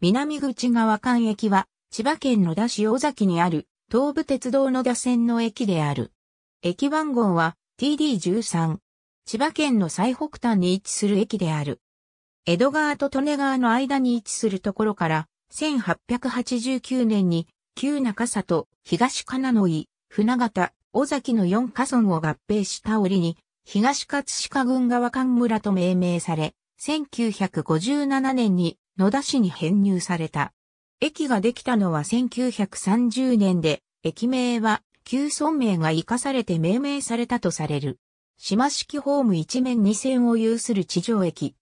南口川間駅は、千葉県野田市尾崎にある、東武鉄道野田線の駅である。駅番号は TD13。千葉県の最北端に位置する駅である。江戸川と利根川の間に位置するところから、1889年に、旧中里、東金野井、船形、尾崎の4カ村を合併した折に、東葛飾郡川間村と命名され、1957年に野田市に編入された。駅ができたのは1930年で、駅名は旧村名が生かされて命名されたとされる。島式ホーム一面二線を有する地上駅。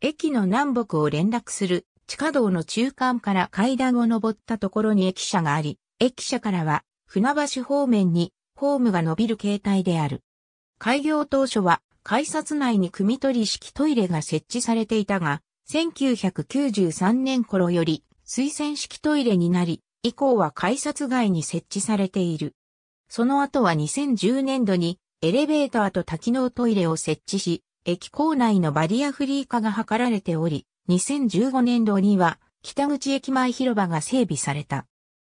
駅の南北を連絡する地下道の中間から階段を登ったところに駅舎があり、駅舎からは船橋方面にホームが伸びる形態である。開業当初は改札内に組取式トイレが設置されていたが、1993年頃より水洗式トイレになり、以降は改札外に設置されている。その後は2010年度にエレベーターと多機能トイレを設置し、駅構内のバリアフリー化が図られており、2015年度には北口駅前広場が整備された。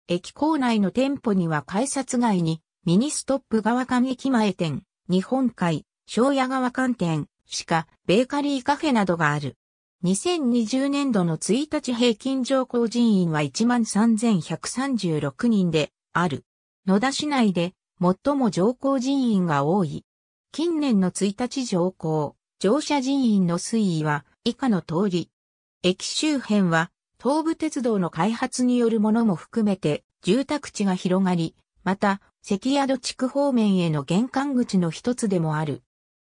駅構内の店舗には改札外にミニストップ側間駅前店、日本海、庄屋側間店、鹿、ベーカリーカフェなどがある。2020年度の1日平均上降人員は13,136人である。野田市内で最も上降人員が多い。近年の1日上降、乗車人員の推移は以下の通り。駅周辺は東武鉄道の開発によるものも含めて住宅地が広がり、また関宿地区方面への玄関口の一つでもある。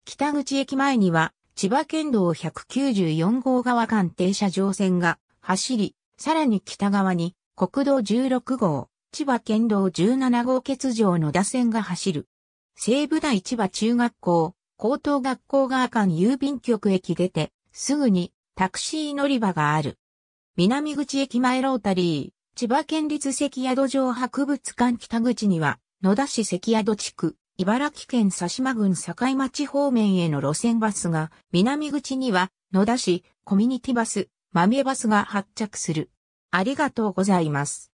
北口駅前には千葉県道194号側間停車場線が走り、さらに北側に国道16号、千葉県道17号欠場の打線が走る。西部大千葉中学校、高等学校側間郵便局駅出て、すぐにタクシー乗り場がある。南口駅前ロータリー、千葉県立関宿城博物館北口には、野田市関宿地区、茨城県佐島郡境町方面への路線バスが、南口には野田市コミュニティバス、まみえバスが発着する。ありがとうございます。